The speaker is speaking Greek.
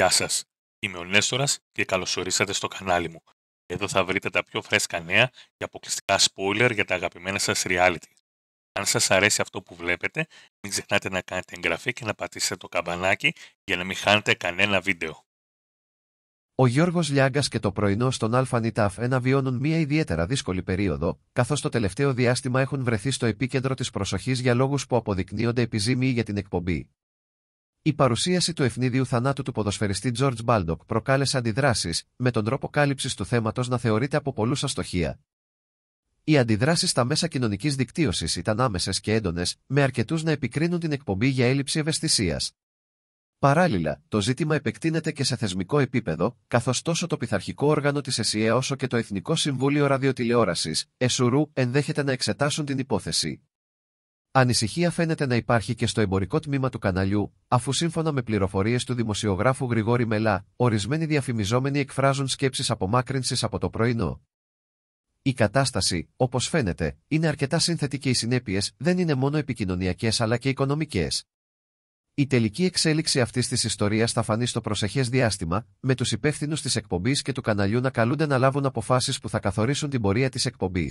Γεια σας, είμαι ο Νέστορας και καλώς ορίσατε στο κανάλι μου. Εδώ θα βρείτε τα πιο φρέσκα νέα και αποκλειστικά spoiler για τα αγαπημένα σας reality. Αν σας αρέσει αυτό που βλέπετε, μην ξεχνάτε να κάνετε εγγραφή και να πατήσετε το καμπανάκι για να μην χάνετε κανένα βίντεο. Ο Γιώργος Λιάγκας και το πρωινό στον Τάφ ένα βιώνουν μια ιδιαίτερα δύσκολη περίοδο, καθώς το τελευταίο διάστημα έχουν βρεθεί στο επίκεντρο της προσοχής για λόγους που αποδεικνύονται επιζήμιοι για την εκπομπή. Η παρουσίαση του ευνίδιου θανάτου του ποδοσφαιριστή George Baldock προκάλεσε αντιδράσεις, με τον τρόπο κάλυψης του θέματος να θεωρείται από πολλούς αστοχία. Οι αντιδράσεις στα μέσα κοινωνικής δικτύωσης ήταν άμεσες και έντονες, με αρκετούς να επικρίνουν την εκπομπή για έλλειψη ευαισθησίας. Παράλληλα, το ζήτημα επεκτείνεται και σε θεσμικό επίπεδο, καθώς τόσο το πειθαρχικό όργανο της ΕΣΥΕ όσο και το Εθνικό Συμβούλιο Ραδιοτηλεόρασης, ΕΣΟΡΟΥ, ενδέχεται να εξετάσουν την υπόθεση. Ανησυχία φαίνεται να υπάρχει και στο εμπορικό τμήμα του καναλιού, αφού σύμφωνα με πληροφορίες του δημοσιογράφου Γρηγόρη Μελά, ορισμένοι διαφημιζόμενοι εκφράζουν σκέψεις απομάκρυνσης από το πρωινό. Η κατάσταση, όπως φαίνεται, είναι αρκετά σύνθετη και οι συνέπειες δεν είναι μόνο επικοινωνιακές αλλά και οικονομικές. Η τελική εξέλιξη αυτής της ιστορίας θα φανεί στο προσεχές διάστημα, με τους υπεύθυνους της εκπομπής και του καναλιού να καλούνται να λάβουν αποφάσεις που θα καθορίσουν την πορεία της εκπομπής.